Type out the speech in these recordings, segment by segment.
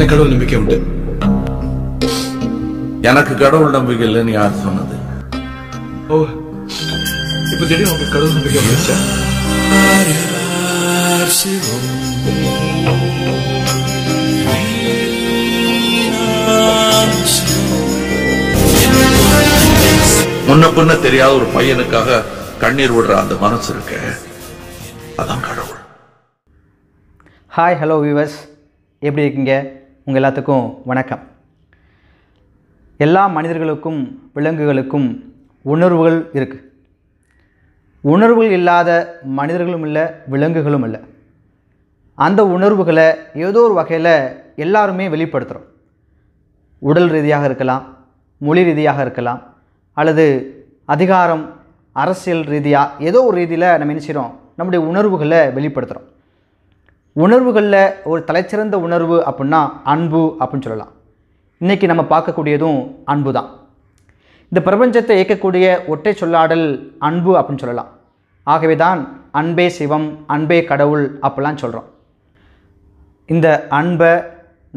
எனக்கு கடவுள் நம்பிக்கை உண்டு எனக்கு கடவுள் நம்பிக்கை இல்லைன்னு யார் சொன்னது ஓ இப்ப திடீர்னு உங்க கடவுள் நம்பிக்கை வந்துச்சா முன்ன பின்ன தெரியாத ஒரு பையனுக்காக கண்ணீர் விடுற அந்த மனசு இருக்க அதான் கடவுள் ஹாய் ஹலோ வியூவர்ஸ் எப்படி இருக்கீங்க உங்கள் எல்லாத்துக்கும் வணக்கம் எல்லா மனிதர்களுக்கும் விலங்குகளுக்கும் உணர்வுகள் இருக்குது உணர்வுகள் இல்லாத மனிதர்களும் இல்லை விலங்குகளும் இல்லை அந்த உணர்வுகளை ஏதோ ஒரு வகையில் எல்லாருமே வெளிப்படுத்துகிறோம் உடல் ரீதியாக இருக்கலாம் மொழி ரீதியாக இருக்கலாம் அல்லது அதிகாரம் அரசியல் ரீதியாக ஏதோ ஒரு ரீதியில் நம்ம என்ன நம்முடைய உணர்வுகளை வெளிப்படுத்துகிறோம் உணர்வுகளில் ஒரு தலைச்சிறந்த உணர்வு அப்படின்னா அன்பு அப்படின்னு சொல்லலாம் இன்றைக்கி நம்ம பார்க்கக்கூடியதும் அன்பு தான் இந்த பிரபஞ்சத்தை இயக்கக்கூடிய ஒற்றை சொல்லாடல் அன்பு அப்படின்னு சொல்லலாம் ஆகவே தான் அன்பே சிவம் அன்பே கடவுள் அப்படிலாம் சொல்கிறோம் இந்த அன்பை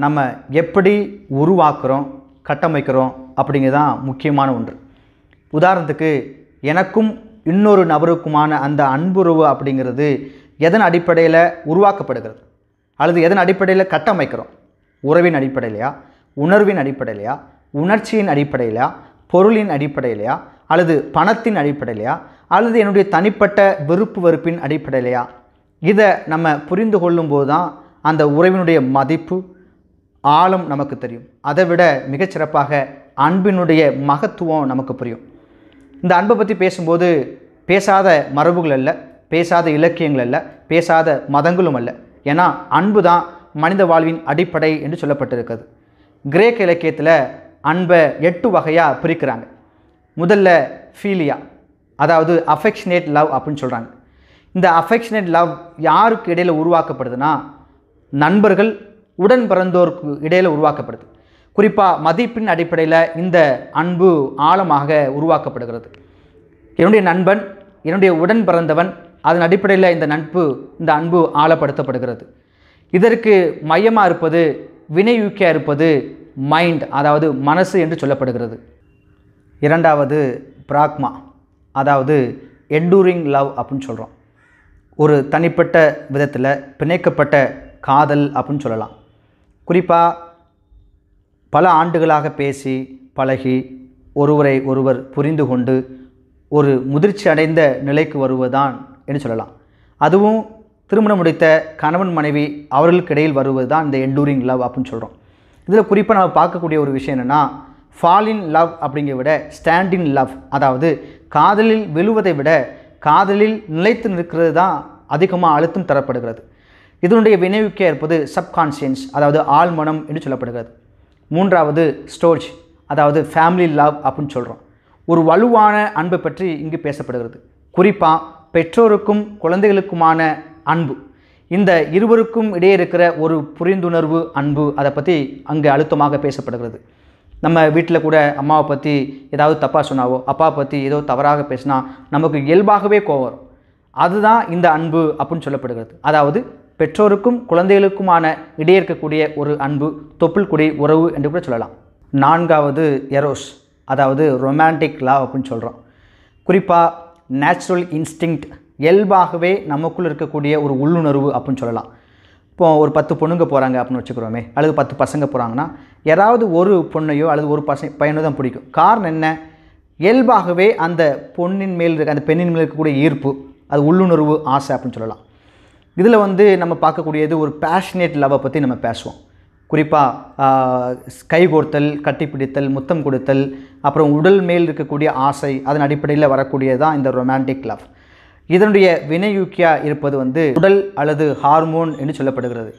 நம்ம எப்படி உருவாக்குறோம் கட்டமைக்கிறோம் அப்படிங்கிறது தான் முக்கியமான ஒன்று உதாரணத்துக்கு எனக்கும் இன்னொரு நபருக்குமான அந்த அன்புறவு அப்படிங்கிறது எதன் அடிப்படையில் உருவாக்கப்படுகிறது அல்லது எதன் அடிப்படையில் கட்டமைக்கிறோம் உறவின் அடிப்படையிலையா உணர்வின் அடிப்படையிலையா உணர்ச்சியின் அடிப்படையிலையா பொருளின் அடிப்படையிலையா அல்லது பணத்தின் அடிப்படையிலையா அல்லது என்னுடைய தனிப்பட்ட வெறுப்பு வெறுப்பின் அடிப்படையிலையா இதை நம்ம புரிந்து கொள்ளும்போது தான் அந்த உறவினுடைய மதிப்பு ஆழம் நமக்கு தெரியும் அதை விட மிகச்சிறப்பாக அன்பினுடைய மகத்துவம் நமக்கு புரியும் இந்த அன்பை பற்றி பேசும்போது பேசாத மரபுகள் இல்லை பேசாத இலக்கியங்கள் அல்ல பேசாத மதங்களும் அல்ல ஏன்னா அன்பு தான் மனித வாழ்வின் அடிப்படை என்று சொல்லப்பட்டிருக்கிறது கிரேக்க இலக்கியத்தில் அன்பை எட்டு வகையாக பிரிக்கிறாங்க முதல்ல ஃபீலியா அதாவது அஃபெக்ஷனேட் லவ் அப்படின்னு சொல்கிறாங்க இந்த அஃபெக்ஷனேட் லவ் யாருக்கு இடையில் உருவாக்கப்படுதுன்னா நண்பர்கள் உடன் பிறந்தோருக்கு இடையில் உருவாக்கப்படுது குறிப்பாக மதிப்பின் அடிப்படையில் இந்த அன்பு ஆழமாக உருவாக்கப்படுகிறது என்னுடைய நண்பன் என்னுடைய உடன் பிறந்தவன் அதன் அடிப்படையில் இந்த நட்பு இந்த அன்பு ஆழப்படுத்தப்படுகிறது இதற்கு மையமாக இருப்பது வினையூக்கியாக இருப்பது மைண்ட் அதாவது மனசு என்று சொல்லப்படுகிறது இரண்டாவது பிராக்மா அதாவது என்டூரிங் லவ் அப்படின்னு சொல்கிறோம் ஒரு தனிப்பட்ட விதத்தில் பிணைக்கப்பட்ட காதல் அப்படின்னு சொல்லலாம் குறிப்பாக பல ஆண்டுகளாக பேசி பழகி ஒருவரை ஒருவர் புரிந்து கொண்டு ஒரு முதிர்ச்சி அடைந்த நிலைக்கு வருவதுதான் என்று சொல்லலாம் அதுவும் திருமணம் முடித்த கணவன் மனைவி அவர்களுக்கு இடையில் வருவது தான் இந்த எண்டூரிங் லவ் அப்படின்னு சொல்கிறோம் இதில் குறிப்பாக நம்ம பார்க்கக்கூடிய ஒரு விஷயம் என்னென்னா ஃபாலின் லவ் அப்படிங்கிற விட ஸ்டாண்டின் லவ் அதாவது காதலில் விழுவதை விட காதலில் நிலைத்து நிற்கிறது தான் அதிகமாக அழுத்தம் தரப்படுகிறது இதனுடைய வினைவுக்கே இருப்பது சப்கான்சியன்ஸ் அதாவது ஆழ்மனம் என்று சொல்லப்படுகிறது மூன்றாவது ஸ்டோர்ஜ் அதாவது ஃபேமிலி லவ் அப்படின்னு சொல்கிறோம் ஒரு வலுவான அன்பை பற்றி இங்கு பேசப்படுகிறது குறிப்பாக பெற்றோருக்கும் குழந்தைகளுக்குமான அன்பு இந்த இருவருக்கும் இடையே இருக்கிற ஒரு புரிந்துணர்வு அன்பு அதை பற்றி அங்கே அழுத்தமாக பேசப்படுகிறது நம்ம வீட்டில் கூட அம்மாவை பற்றி ஏதாவது தப்பாக சொன்னாவோ அப்பாவை பற்றி ஏதோ தவறாக பேசினா நமக்கு இயல்பாகவே கோவரும் அதுதான் இந்த அன்பு அப்படின்னு சொல்லப்படுகிறது அதாவது பெற்றோருக்கும் குழந்தைகளுக்குமான இடையே இருக்கக்கூடிய ஒரு அன்பு தொப்புள் குடி உறவு என்று கூட சொல்லலாம் நான்காவது எரோஸ் அதாவது ரொமான்டிக் லவ் அப்படின்னு சொல்கிறோம் குறிப்பாக நேச்சுரல் இன்ஸ்டிங்க்ட் இயல்பாகவே நமக்குள்ளே இருக்கக்கூடிய ஒரு உள்ளுணர்வு அப்படின்னு சொல்லலாம் இப்போ ஒரு பத்து பொண்ணுங்க போகிறாங்க அப்படின்னு வச்சுக்கிறோமே அல்லது பத்து பசங்க போகிறாங்கன்னா யாராவது ஒரு பொண்ணையோ அல்லது ஒரு பச பையனோ தான் பிடிக்கும் காரணம் என்ன இயல்பாகவே அந்த பொண்ணின் மேல் இருக்க அந்த பெண்ணின் மேல் இருக்கக்கூடிய ஈர்ப்பு அது உள்ளுணர்வு ஆசை அப்படின்னு சொல்லலாம் இதில் வந்து நம்ம பார்க்கக்கூடியது ஒரு பேஷனேட் லவ்வை பற்றி நம்ம பேசுவோம் குறிப்பாக கைகோர்த்தல் கட்டிப்பிடித்தல் முத்தம் கொடுத்தல் அப்புறம் உடல் மேல் இருக்கக்கூடிய ஆசை அதன் அடிப்படையில் வரக்கூடியது தான் இந்த ரொமான்டிக் லவ் இதனுடைய வினையூக்கியாக இருப்பது வந்து உடல் அல்லது ஹார்மோன் என்று சொல்லப்படுகிறது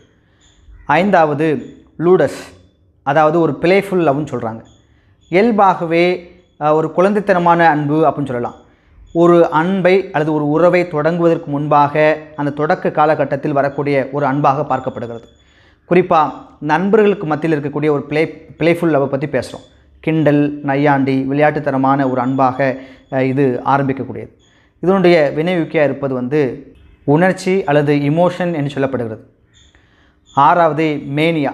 ஐந்தாவது லூடஸ் அதாவது ஒரு பிளேஃபுல் லவ்னு சொல்கிறாங்க இயல்பாகவே ஒரு குழந்தைத்தனமான அன்பு அப்படின்னு சொல்லலாம் ஒரு அன்பை அல்லது ஒரு உறவை தொடங்குவதற்கு முன்பாக அந்த தொடக்க காலகட்டத்தில் வரக்கூடிய ஒரு அன்பாக பார்க்கப்படுகிறது குறிப்பாக நண்பர்களுக்கு மத்தியில் இருக்கக்கூடிய ஒரு பிளே பிளேஃபுல் லவ்வை பற்றி பேசுகிறோம் கிண்டல் நையாண்டி விளையாட்டுத்தனமான ஒரு அன்பாக இது ஆரம்பிக்கக்கூடியது இதனுடைய வினைவுக்கியாக இருப்பது வந்து உணர்ச்சி அல்லது இமோஷன் என்று சொல்லப்படுகிறது ஆறாவது மேனியா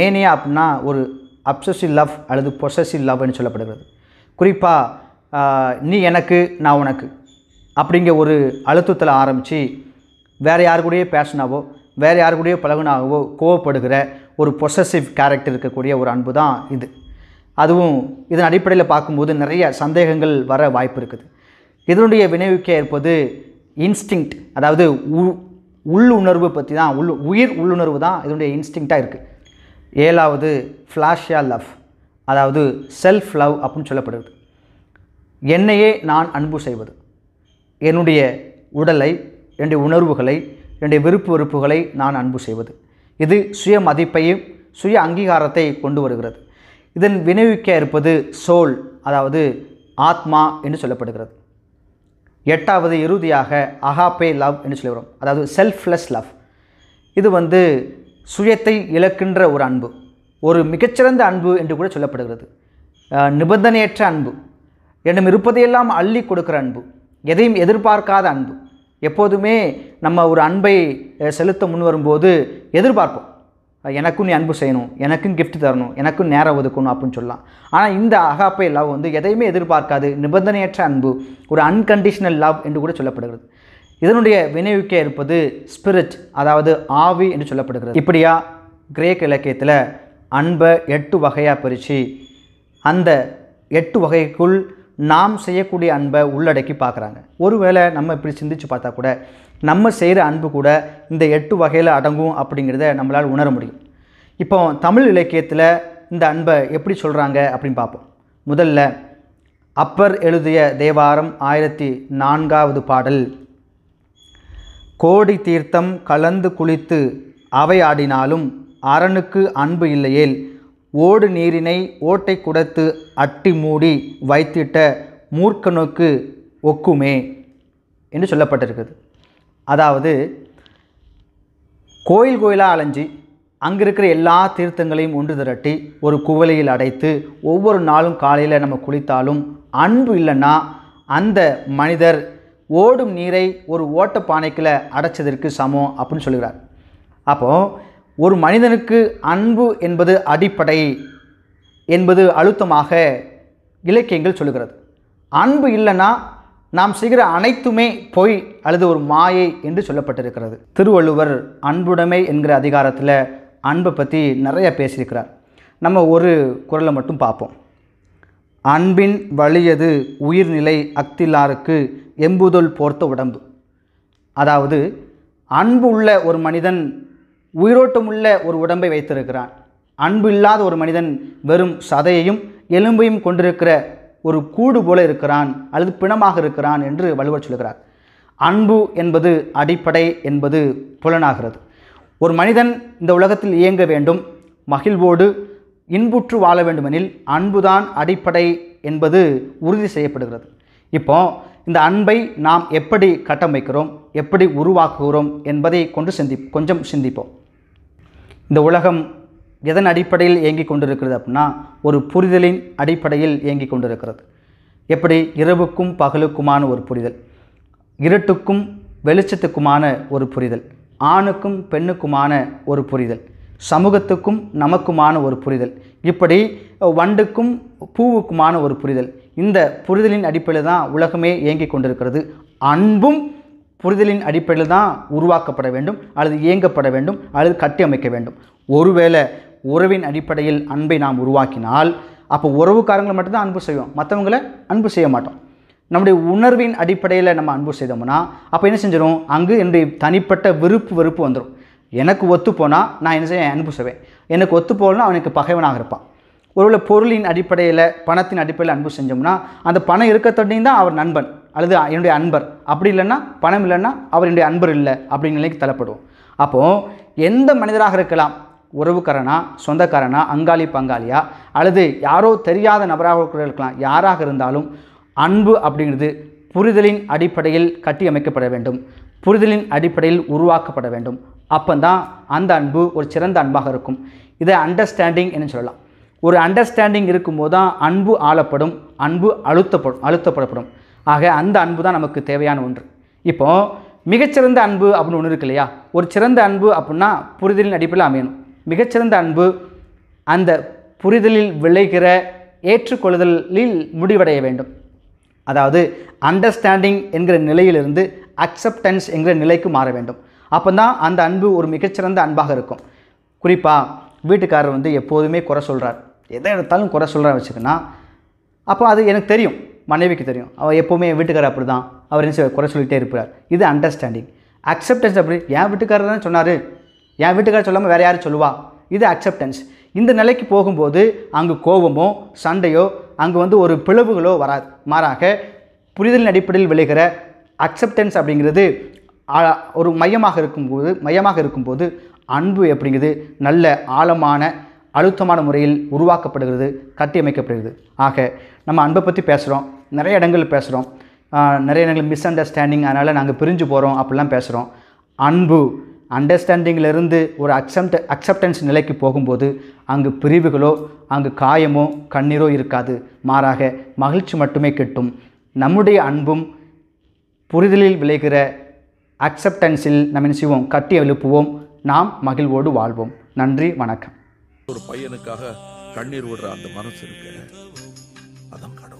மேனியா அப்படின்னா ஒரு அப்சசிவ் லவ் அல்லது பொசசிவ் லவ் என்று சொல்லப்படுகிறது குறிப்பாக நீ எனக்கு நான் உனக்கு அப்படிங்கிற ஒரு அழுத்தத்தில் ஆரம்பித்து வேறு யார் கூடயே பேசினாவோ வேறு யாரு கூடயோ பழகுனாகவோ கோவப்படுகிற ஒரு பொசசிவ் கேரக்டர் இருக்கக்கூடிய ஒரு அன்பு தான் இது அதுவும் இதன் அடிப்படையில் பார்க்கும்போது நிறைய சந்தேகங்கள் வர வாய்ப்பு இருக்குது இதனுடைய வினைவிக்க இருப்பது இன்ஸ்டிங்க்ட் அதாவது உ உள் உணர்வு பற்றி தான் உள் உயிர் உள்ளுணர்வு தான் இதனுடைய இன்ஸ்டிங்க்டாக இருக்குது ஏழாவது ஃப்ளாஷியா லவ் அதாவது செல்ஃப் லவ் அப்படின்னு சொல்லப்படுது என்னையே நான் அன்பு செய்வது என்னுடைய உடலை என்னுடைய உணர்வுகளை என்னுடைய விருப்பு வெறுப்புகளை நான் அன்பு செய்வது இது சுய மதிப்பையும் சுய அங்கீகாரத்தை கொண்டு வருகிறது இதன் வினைவிக்க இருப்பது சோல் அதாவது ஆத்மா என்று சொல்லப்படுகிறது எட்டாவது இறுதியாக அகாப்பே லவ் என்று சொல்லுகிறோம் அதாவது செல்ஃப்லெஸ் லவ் இது வந்து சுயத்தை இழக்கின்ற ஒரு அன்பு ஒரு மிகச்சிறந்த அன்பு என்று கூட சொல்லப்படுகிறது நிபந்தனையற்ற அன்பு என்னும் இருப்பதையெல்லாம் அள்ளி கொடுக்கிற அன்பு எதையும் எதிர்பார்க்காத அன்பு எப்போதுமே நம்ம ஒரு அன்பை செலுத்த முன் வரும்போது எதிர்பார்ப்போம் எனக்கும் நீ அன்பு செய்யணும் எனக்கும் கிஃப்ட் தரணும் எனக்கும் நேரம் ஒதுக்கணும் அப்படின்னு சொல்லலாம் ஆனால் இந்த அகாப்பை லவ் வந்து எதையுமே எதிர்பார்க்காது நிபந்தனையற்ற அன்பு ஒரு அன்கண்டிஷனல் லவ் என்று கூட சொல்லப்படுகிறது இதனுடைய வினைவிக்க இருப்பது ஸ்பிரிட் அதாவது ஆவி என்று சொல்லப்படுகிறது இப்படியா கிரேக் இலக்கியத்தில் அன்பை எட்டு வகையாக பிரித்து அந்த எட்டு வகைக்குள் நாம் செய்யக்கூடிய அன்பை உள்ளடக்கி பார்க்குறாங்க ஒருவேளை நம்ம இப்படி சிந்திச்சு பார்த்தா கூட நம்ம செய்கிற அன்பு கூட இந்த எட்டு வகையில் அடங்கும் அப்படிங்கிறத நம்மளால் உணர முடியும் இப்போ தமிழ் இலக்கியத்தில் இந்த அன்பை எப்படி சொல்கிறாங்க அப்படின்னு பார்ப்போம் முதல்ல அப்பர் எழுதிய தேவாரம் ஆயிரத்தி நான்காவது பாடல் கோடி தீர்த்தம் கலந்து குளித்து அவை ஆடினாலும் அரணுக்கு அன்பு இல்லையேல் ஓடு நீரினை ஓட்டை குடத்து அட்டி மூடி வைத்திட்ட மூர்க்கனுக்கு ஒக்குமே என்று சொல்லப்பட்டிருக்குது அதாவது கோயில் கோயிலாக அலைஞ்சி அங்கே இருக்கிற எல்லா தீர்த்தங்களையும் ஒன்று திரட்டி ஒரு குவலையில் அடைத்து ஒவ்வொரு நாளும் காலையில் நம்ம குளித்தாலும் அன்பு இல்லைன்னா அந்த மனிதர் ஓடும் நீரை ஒரு ஓட்ட பானைக்கில் அடைச்சதற்கு சமம் அப்படின்னு சொல்கிறார் அப்போது ஒரு மனிதனுக்கு அன்பு என்பது அடிப்படை என்பது அழுத்தமாக இலக்கியங்கள் சொல்கிறது அன்பு இல்லைன்னா நாம் செய்கிற அனைத்துமே பொய் அல்லது ஒரு மாயை என்று சொல்லப்பட்டிருக்கிறது திருவள்ளுவர் அன்புடைமை என்கிற அதிகாரத்தில் அன்பை பற்றி நிறைய பேசியிருக்கிறார் நம்ம ஒரு குரலை மட்டும் பார்ப்போம் அன்பின் வழியது உயிர்நிலை அக்திலாருக்கு எம்புதொல் போர்த்த உடம்பு அதாவது அன்பு உள்ள ஒரு மனிதன் உயிரோட்டமுள்ள ஒரு உடம்பை வைத்திருக்கிறான் அன்பு இல்லாத ஒரு மனிதன் வெறும் சதையையும் எலும்பையும் கொண்டிருக்கிற ஒரு கூடு போல இருக்கிறான் அல்லது பிணமாக இருக்கிறான் என்று வள்ளுவர் சொல்கிறார் அன்பு என்பது அடிப்படை என்பது புலனாகிறது ஒரு மனிதன் இந்த உலகத்தில் இயங்க வேண்டும் மகிழ்வோடு இன்புற்று வாழ வேண்டுமெனில் அன்புதான் அடிப்படை என்பது உறுதி செய்யப்படுகிறது இப்போ இந்த அன்பை நாம் எப்படி கட்டமைக்கிறோம் எப்படி உருவாக்குகிறோம் என்பதை கொண்டு சிந்தி கொஞ்சம் சிந்திப்போம் இந்த உலகம் எதன் அடிப்படையில் இயங்கி கொண்டிருக்கிறது அப்படின்னா ஒரு புரிதலின் அடிப்படையில் இயங்கி கொண்டிருக்கிறது எப்படி இரவுக்கும் பகலுக்குமான ஒரு புரிதல் இருட்டுக்கும் வெளிச்சத்துக்குமான ஒரு புரிதல் ஆணுக்கும் பெண்ணுக்குமான ஒரு புரிதல் சமூகத்துக்கும் நமக்குமான ஒரு புரிதல் இப்படி வண்டுக்கும் பூவுக்குமான ஒரு புரிதல் இந்த புரிதலின் அடிப்படையில் தான் உலகமே இயங்கி கொண்டிருக்கிறது அன்பும் புரிதலின் அடிப்படையில் தான் உருவாக்கப்பட வேண்டும் அல்லது இயங்கப்பட வேண்டும் அல்லது கட்டியமைக்க வேண்டும் ஒருவேளை உறவின் அடிப்படையில் அன்பை நாம் உருவாக்கினால் அப்போ உறவுக்காரங்களை மட்டும்தான் அன்பு செய்வோம் மற்றவங்களை அன்பு செய்ய மாட்டோம் நம்முடைய உணர்வின் அடிப்படையில் நம்ம அன்பு செய்தோம்னா அப்போ என்ன செஞ்சிடும் அங்கு என்னுடைய தனிப்பட்ட விருப்பு வெறுப்பு வந்துடும் எனக்கு ஒத்து போனால் நான் என்ன செய்ய அன்பு செய்வேன் எனக்கு ஒத்து போகலன்னா அவனுக்கு பகைவனாக இருப்பான் ஒருவேளை பொருளின் அடிப்படையில் பணத்தின் அடிப்படையில் அன்பு செஞ்சோம்னா அந்த பணம் இருக்கத்தொடையும் தான் அவர் நண்பன் அல்லது என்னுடைய அன்பர் அப்படி இல்லைன்னா பணம் இல்லைன்னா அவர் என்னுடைய அன்பர் இல்லை அப்படிங்கிற நிலைக்கு தள்ளப்படுவோம் அப்போது எந்த மனிதராக இருக்கலாம் உறவுக்காரனா சொந்தக்காரனா அங்காளி பங்காளியா அல்லது யாரோ தெரியாத நபராக இருக்கலாம் யாராக இருந்தாலும் அன்பு அப்படிங்கிறது புரிதலின் அடிப்படையில் கட்டியமைக்கப்பட வேண்டும் புரிதலின் அடிப்படையில் உருவாக்கப்பட வேண்டும் தான் அந்த அன்பு ஒரு சிறந்த அன்பாக இருக்கும் இதை அண்டர்ஸ்டாண்டிங் என்று சொல்லலாம் ஒரு அண்டர்ஸ்டாண்டிங் இருக்கும்போது தான் அன்பு ஆளப்படும் அன்பு அழுத்தப்படும் அழுத்தப்படப்படும் ஆக அந்த அன்பு தான் நமக்கு தேவையான ஒன்று இப்போது மிகச்சிறந்த அன்பு அப்படின்னு ஒன்று இருக்கு இல்லையா ஒரு சிறந்த அன்பு அப்படின்னா புரிதலின் அடிப்படையில் அமையணும் மிகச்சிறந்த அன்பு அந்த புரிதலில் விளைகிற ஏற்றுக்கொள்ளுதலில் முடிவடைய வேண்டும் அதாவது அண்டர்ஸ்டாண்டிங் என்கிற நிலையிலிருந்து அக்செப்டன்ஸ் என்கிற நிலைக்கு மாற வேண்டும் அப்போ தான் அந்த அன்பு ஒரு மிகச்சிறந்த அன்பாக இருக்கும் குறிப்பாக வீட்டுக்காரர் வந்து எப்போதுமே குறை சொல்கிறார் எதை எடுத்தாலும் குறை சொல்கிறார் வச்சுக்கோன்னா அப்போ அது எனக்கு தெரியும் மனைவிக்கு தெரியும் அவர் எப்போவுமே என் வீட்டுக்காரர் அப்படி தான் அவர் என்ன குறை சொல்லிகிட்டே இருப்பார் இது அண்டர்ஸ்டாண்டிங் அக்செப்டன்ஸ் அப்படி என் வீட்டுக்காரர் தான் சொன்னார் என் வீட்டுக்காரர் சொல்லாமல் வேறு யாரும் சொல்லுவா இது அக்செப்டன்ஸ் இந்த நிலைக்கு போகும்போது அங்கு கோபமோ சண்டையோ அங்கே வந்து ஒரு பிளவுகளோ வராது மாறாக புரிதலின் அடிப்படையில் விளைகிற அக்செப்டன்ஸ் அப்படிங்கிறது ஒரு மையமாக இருக்கும்போது மையமாக இருக்கும்போது அன்பு அப்படிங்கிறது நல்ல ஆழமான அழுத்தமான முறையில் உருவாக்கப்படுகிறது கட்டியமைக்கப்படுகிறது ஆக நம்ம அன்பை பற்றி பேசுகிறோம் நிறைய இடங்கள் பேசுகிறோம் நிறைய இடங்கள் மிஸ் அண்டர்ஸ்டாண்டிங் அதனால் நாங்கள் பிரிஞ்சு போகிறோம் அப்படிலாம் பேசுகிறோம் அன்பு அண்டர்ஸ்டாண்டிங்கிலிருந்து ஒரு அக்செப்ட் அக்செப்டன்ஸ் நிலைக்கு போகும்போது அங்கு பிரிவுகளோ அங்கு காயமோ கண்ணீரோ இருக்காது மாறாக மகிழ்ச்சி மட்டுமே கிட்டும் நம்முடைய அன்பும் புரிதலில் விளைகிற அக்செப்டன்ஸில் நம்ம என்ன செய்வோம் கட்டி எழுப்புவோம் நாம் மகிழ்வோடு வாழ்வோம் நன்றி வணக்கம் ஒரு பையனுக்காக கண்ணீர் விடுற அந்த மனசு இருக்க அதான் கடவுள்